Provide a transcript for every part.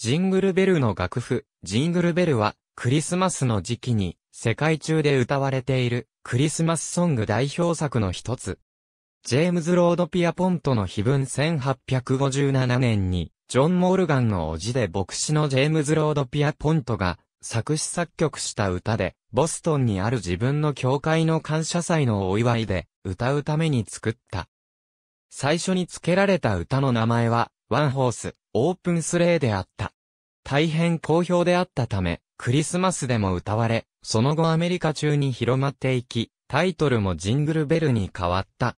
ジングルベルの楽譜、ジングルベルは、クリスマスの時期に、世界中で歌われている、クリスマスソング代表作の一つ。ジェームズ・ロード・ピアポントの碑文1857年に、ジョン・モールガンの叔父で牧師のジェームズ・ロード・ピアポントが、作詞作曲した歌で、ボストンにある自分の教会の感謝祭のお祝いで、歌うために作った。最初に付けられた歌の名前は、ワンホース、オープンスレーであった。大変好評であったため、クリスマスでも歌われ、その後アメリカ中に広まっていき、タイトルもジングルベルに変わった。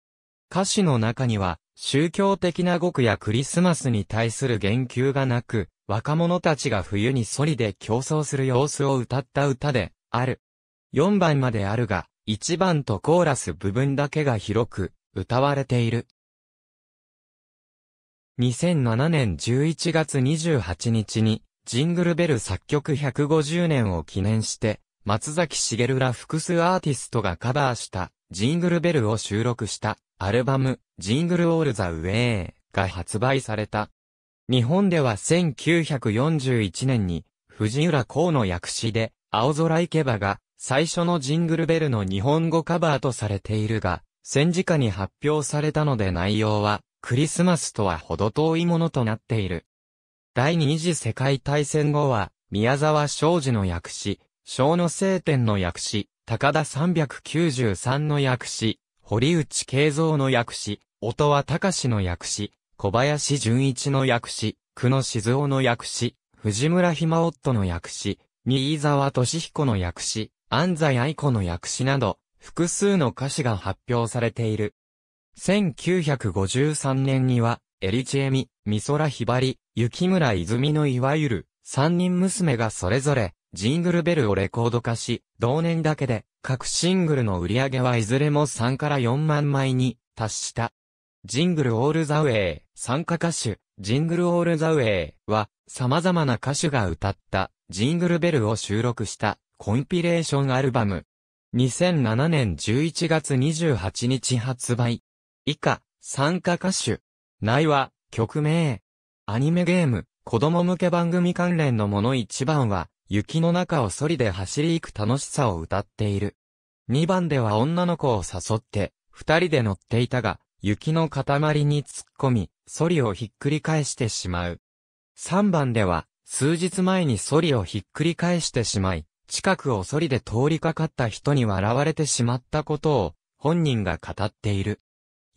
歌詞の中には、宗教的な語句やクリスマスに対する言及がなく、若者たちが冬にソリで競争する様子を歌った歌で、ある。4番まであるが、1番とコーラス部分だけが広く、歌われている。2007年11月28日に、ジングルベル作曲150年を記念して、松崎しげるら複数アーティストがカバーした、ジングルベルを収録した、アルバム、ジングルオールザウェイが発売された。日本では1941年に、藤浦孝の訳詞で、青空イけばが、最初のジングルベルの日本語カバーとされているが、戦時下に発表されたので内容は、クリスマスとはほど遠いものとなっている。第二次世界大戦後は、宮沢昭治の訳詞、小野聖天の訳詞、高田393の訳詞、堀内慶三の訳詞、音羽隆の訳詞、小林淳一の訳詞、久野静夫の訳詞、藤村暇夫の訳詞、新沢敏彦の訳詞、安西愛子の訳詞など、複数の歌詞が発表されている。1953年には、エリチエミ、美空ひばり、雪村泉のいわゆる、三人娘がそれぞれ、ジングルベルをレコード化し、同年だけで、各シングルの売り上げはいずれも3から4万枚に、達した。ジングルオールザウェイ、参加歌手、ジングルオールザウェイは、様々な歌手が歌った、ジングルベルを収録した、コンピレーションアルバム。2007年11月28日発売。以下、参加歌手。内は、曲名。アニメゲーム、子供向け番組関連のもの1番は、雪の中をソリで走り行く楽しさを歌っている。2番では女の子を誘って、二人で乗っていたが、雪の塊に突っ込み、ソリをひっくり返してしまう。3番では、数日前にソリをひっくり返してしまい、近くをソリで通りかかった人に笑われてしまったことを、本人が語っている。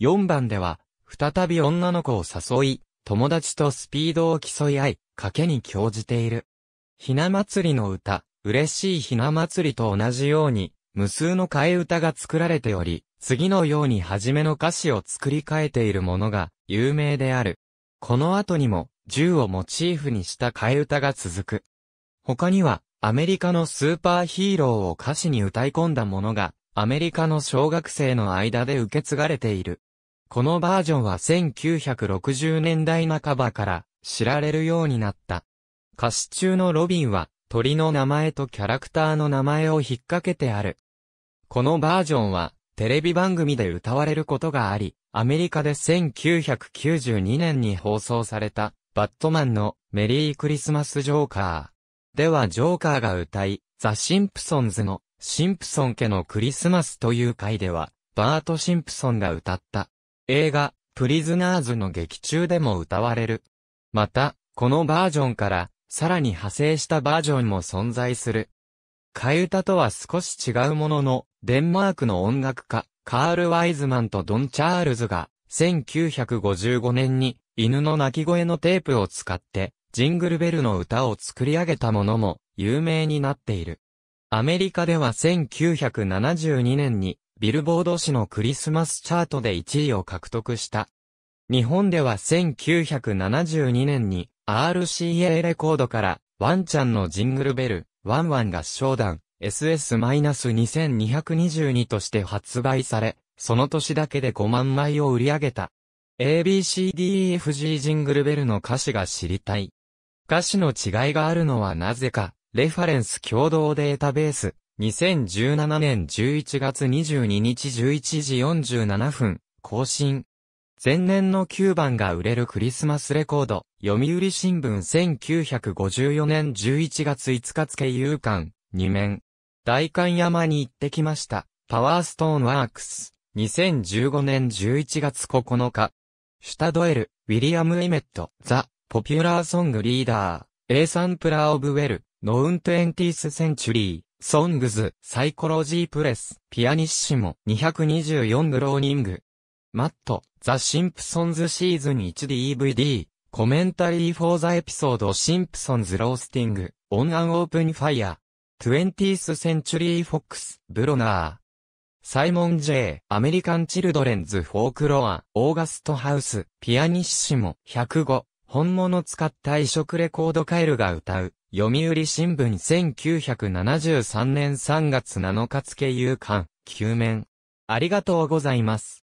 4番では、再び女の子を誘い、友達とスピードを競い合い、賭けに興じている。ひな祭りの歌、嬉しいひな祭りと同じように、無数の替え歌が作られており、次のように初めの歌詞を作り変えているものが有名である。この後にも、銃をモチーフにした替え歌が続く。他には、アメリカのスーパーヒーローを歌詞に歌い込んだものが、アメリカの小学生の間で受け継がれている。このバージョンは1960年代半ばから知られるようになった。歌詞中のロビンは鳥の名前とキャラクターの名前を引っ掛けてある。このバージョンはテレビ番組で歌われることがあり、アメリカで1992年に放送されたバットマンのメリークリスマスジョーカー。ではジョーカーが歌い、ザ・シンプソンズのシンプソン家のクリスマスという回では、バート・シンプソンが歌った映画、プリズナーズの劇中でも歌われる。また、このバージョンから、さらに派生したバージョンも存在する。替え歌とは少し違うものの、デンマークの音楽家、カール・ワイズマンとドン・チャールズが、1955年に、犬の鳴き声のテープを使って、ジングルベルの歌を作り上げたものも、有名になっている。アメリカでは1972年に、ビルボード誌のクリスマスチャートで1位を獲得した。日本では1972年に RCA レコードからワンちゃんのジングルベル、ワンワン合唱団 SS-2222 として発売され、その年だけで5万枚を売り上げた。ABCDEFG ジングルベルの歌詞が知りたい。歌詞の違いがあるのはなぜか、レファレンス共同データベース、2017年11月22日11時47分、更新。前年の9番が売れるクリスマスレコード、読売新聞1954年11月5日付有刊、2面。大観山に行ってきました。パワーストーンワークス。2015年11月9日。シュタドエル、ウィリアム・エメット、ザ・ポピュラーソングリーダー、A サンプラー・オブ・ウェル、ノウンゥエンティース・センチュリー。ソングズ、サイコロジープレス、ピアニッシモ、224グローニング。マット、ザ・シンプソンズシーズン 1DVD、コメンタリー・フォー・ザ・エピソード・シンプソンズ・ロースティング、オン・アン・オープン・ファイア、20th Century Fox、ブロナー。サイモン・ジェイ、アメリカン・チルドレンズ・フォークロア、オーガスト・ハウス、ピアニッシモ、105、本物使った移植レコードカエルが歌う、読売新聞1973年3月7日付夕刊、休面。ありがとうございます。